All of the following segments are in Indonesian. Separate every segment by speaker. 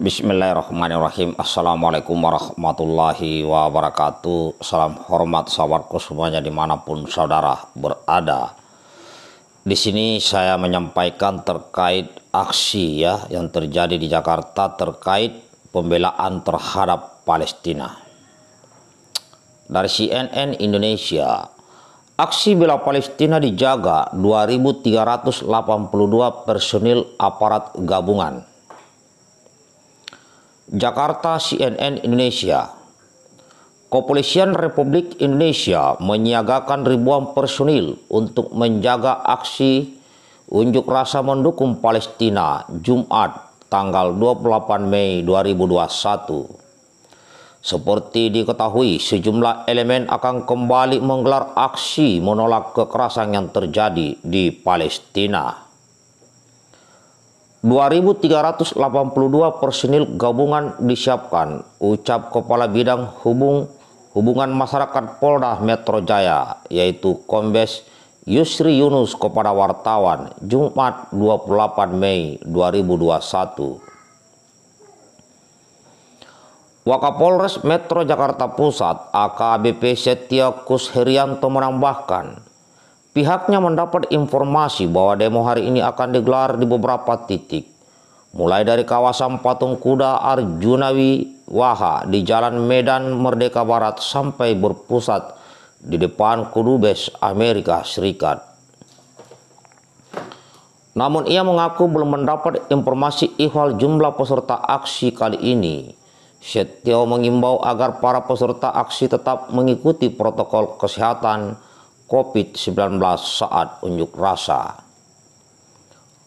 Speaker 1: Bismillahirrahmanirrahim Assalamualaikum warahmatullahi wabarakatuh Salam hormat sahabatku semuanya dimanapun saudara berada Di sini saya menyampaikan terkait aksi ya yang terjadi di Jakarta terkait pembelaan terhadap Palestina Dari CNN Indonesia Aksi bela Palestina dijaga 2382 personil aparat gabungan Jakarta CNN Indonesia Kepolisian Republik Indonesia menyiagakan ribuan personil untuk menjaga aksi unjuk rasa mendukung Palestina Jumat tanggal 28 Mei 2021. Seperti diketahui, sejumlah elemen akan kembali menggelar aksi menolak kekerasan yang terjadi di Palestina. 2.382 personil gabungan disiapkan, ucap Kepala Bidang Hubung Hubungan Masyarakat Polda Metro Jaya, yaitu Kombes Yusri Yunus kepada wartawan Jumat 28 Mei 2021. Wakapolres Metro Jakarta Pusat AKBP Kus Kusherianto menambahkan, Pihaknya mendapat informasi bahwa demo hari ini akan digelar di beberapa titik. Mulai dari kawasan patung kuda Arjunawi Waha di Jalan Medan Merdeka Barat sampai berpusat di depan Kudubes Amerika Serikat. Namun ia mengaku belum mendapat informasi ihwal jumlah peserta aksi kali ini. Setio mengimbau agar para peserta aksi tetap mengikuti protokol kesehatan COVID-19 saat unjuk rasa.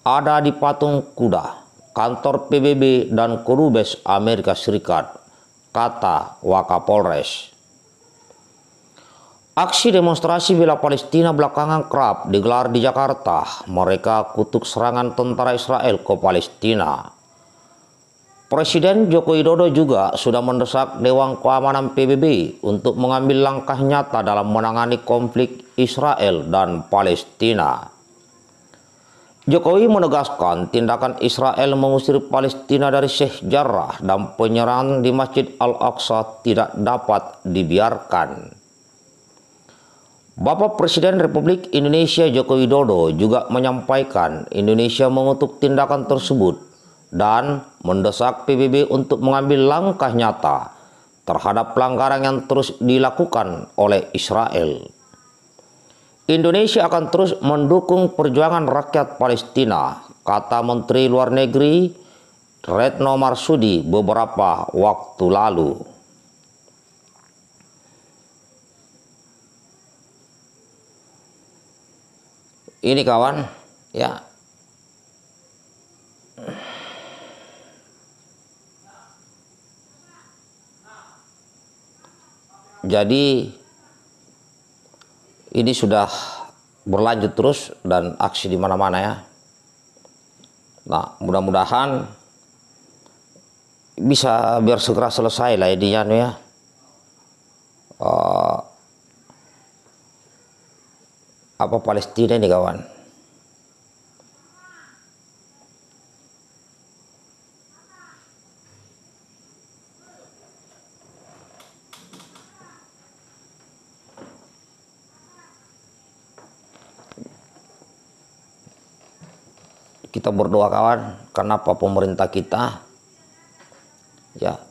Speaker 1: Ada di patung kuda, kantor PBB dan Kurubes Amerika Serikat, kata Wakapolres. Aksi demonstrasi bela Palestina belakangan kerap digelar di Jakarta. Mereka kutuk serangan tentara Israel ke Palestina. Presiden Joko Widodo juga sudah mendesak Dewan Keamanan PBB untuk mengambil langkah nyata dalam menangani konflik Israel dan Palestina. Jokowi menegaskan tindakan Israel mengusir Palestina dari Syekh Jarrah dan penyerangan di Masjid Al-Aqsa tidak dapat dibiarkan. Bapak Presiden Republik Indonesia Joko Widodo juga menyampaikan Indonesia mengutuk tindakan tersebut dan mendesak PBB untuk mengambil langkah nyata terhadap pelanggaran yang terus dilakukan oleh Israel. Indonesia akan terus mendukung perjuangan rakyat Palestina, kata Menteri Luar Negeri Retno Marsudi beberapa waktu lalu. Ini kawan, ya Jadi ini sudah berlanjut terus dan aksi di mana-mana ya. Nah, mudah-mudahan bisa biar segera selesai lah ini ya. ya. Uh, apa Palestina ini kawan? kita berdoa kawan kenapa pemerintah kita ya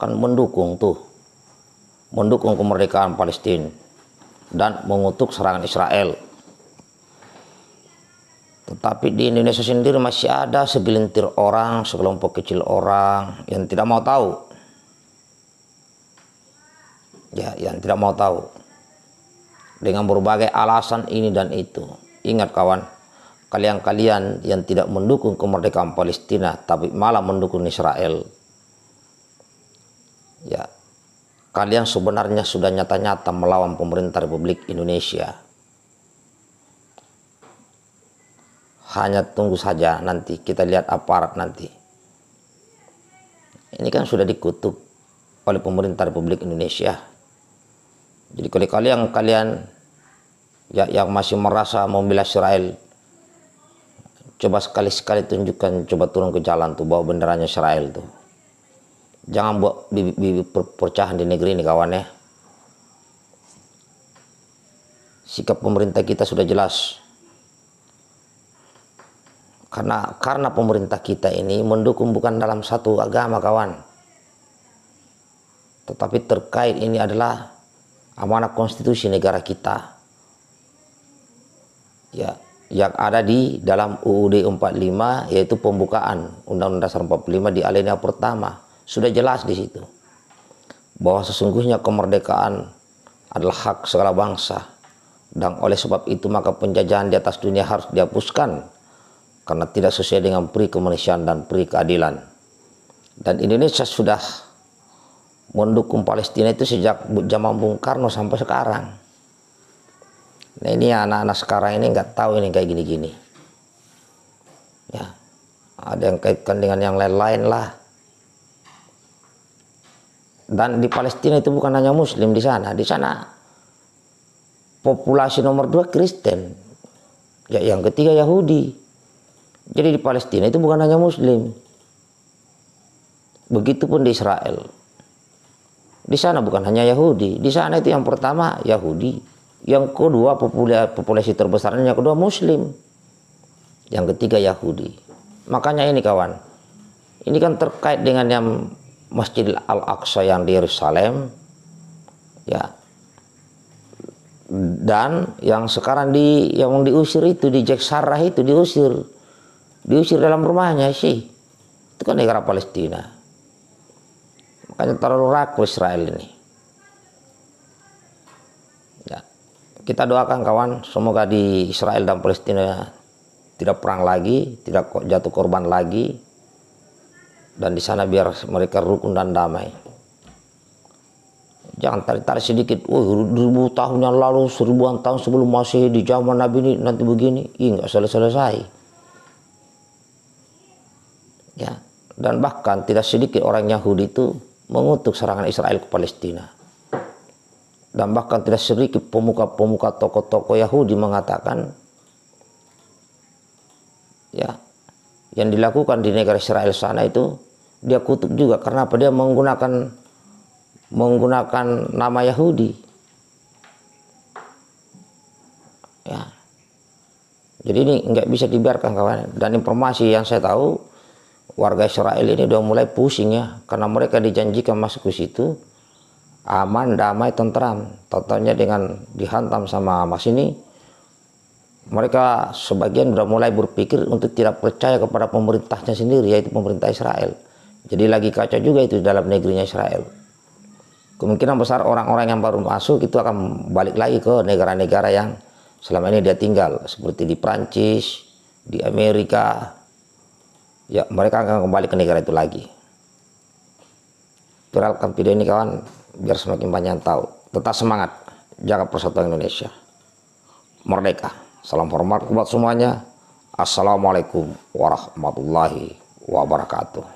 Speaker 1: kan mendukung tuh mendukung kemerdekaan Palestina dan mengutuk serangan Israel tetapi di Indonesia sendiri masih ada segelintir orang sekelompok kecil orang yang tidak mau tahu ya yang tidak mau tahu dengan berbagai alasan ini dan itu ingat kawan kalian-kalian yang tidak mendukung kemerdekaan Palestina tapi malah mendukung Israel ya kalian sebenarnya sudah nyata-nyata melawan pemerintah Republik Indonesia hanya tunggu saja nanti kita lihat aparat nanti ini kan sudah dikutuk oleh pemerintah Republik Indonesia jadi kali-kali kalian ya yang masih merasa membela Israel coba sekali-sekali tunjukkan coba turun ke jalan tuh bawa benderanya Israel tuh jangan buat bibit-bibit perpecahan di negeri ini kawan ya sikap pemerintah kita sudah jelas karena karena pemerintah kita ini mendukung bukan dalam satu agama kawan tetapi terkait ini adalah amanah konstitusi negara kita ya yang ada di dalam UUD 45 yaitu pembukaan Undang-Undang Dasar 45 di alinea pertama sudah jelas di situ bahwa sesungguhnya kemerdekaan adalah hak segala bangsa dan oleh sebab itu maka penjajahan di atas dunia harus dihapuskan karena tidak sesuai dengan pri kemanusiaan dan pri keadilan dan Indonesia sudah mendukung Palestina itu sejak zaman Bung Karno sampai sekarang Nah ini anak-anak sekarang ini nggak tahu ini kayak gini-gini. Ya, ada yang kaitkan dengan yang lain-lain lah. Dan di Palestina itu bukan hanya Muslim di sana, di sana populasi nomor dua Kristen, ya yang ketiga Yahudi. Jadi di Palestina itu bukan hanya Muslim. Begitupun di Israel. Di sana bukan hanya Yahudi, di sana itu yang pertama Yahudi yang kedua populasi, terbesarnya yang kedua Muslim. Yang ketiga Yahudi. Makanya ini kawan, ini kan terkait dengan yang Masjid Al-Aqsa yang di Yerusalem, ya. Dan yang sekarang di yang diusir itu di Jeksarah itu diusir, diusir dalam rumahnya sih. Itu kan negara Palestina. Makanya terlalu rakus Israel ini. kita doakan kawan semoga di Israel dan Palestina tidak perang lagi, tidak jatuh korban lagi dan di sana biar mereka rukun dan damai. Jangan tarik-tarik sedikit, oh ribu tahun yang lalu, seribuan tahun sebelum masih di zaman Nabi ini nanti begini, ini nggak selesai-selesai. Ya, dan bahkan tidak sedikit orang Yahudi itu mengutuk serangan Israel ke Palestina dan bahkan tidak sedikit pemuka-pemuka tokoh-tokoh Yahudi mengatakan ya yang dilakukan di negara Israel sana itu dia kutuk juga karena apa dia menggunakan menggunakan nama Yahudi ya jadi ini nggak bisa dibiarkan kawan dan informasi yang saya tahu warga Israel ini udah mulai pusing ya karena mereka dijanjikan masuk ke situ aman, damai, tentram. totalnya dengan dihantam sama mas ini, mereka sebagian sudah mulai berpikir untuk tidak percaya kepada pemerintahnya sendiri, yaitu pemerintah Israel. Jadi lagi kaca juga itu dalam negerinya Israel. Kemungkinan besar orang-orang yang baru masuk itu akan balik lagi ke negara-negara yang selama ini dia tinggal, seperti di Prancis, di Amerika. Ya, mereka akan kembali ke negara itu lagi. Viralkan video ini kawan biar semakin banyak yang tahu. Tetap semangat, jaga persatuan Indonesia. Merdeka. Salam hormat buat semuanya. Assalamualaikum warahmatullahi wabarakatuh.